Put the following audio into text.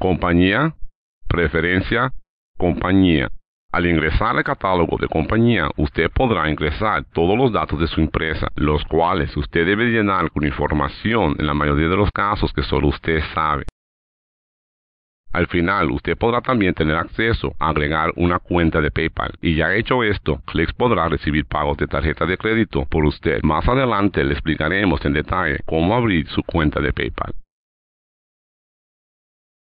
compañía, preferencia, compañía. Al ingresar al catálogo de compañía, usted podrá ingresar todos los datos de su empresa, los cuales usted debe llenar con información en la mayoría de los casos que solo usted sabe. Al final, usted podrá también tener acceso a agregar una cuenta de PayPal. Y ya hecho esto, Clix podrá recibir pagos de tarjeta de crédito por usted. Más adelante le explicaremos en detalle cómo abrir su cuenta de PayPal.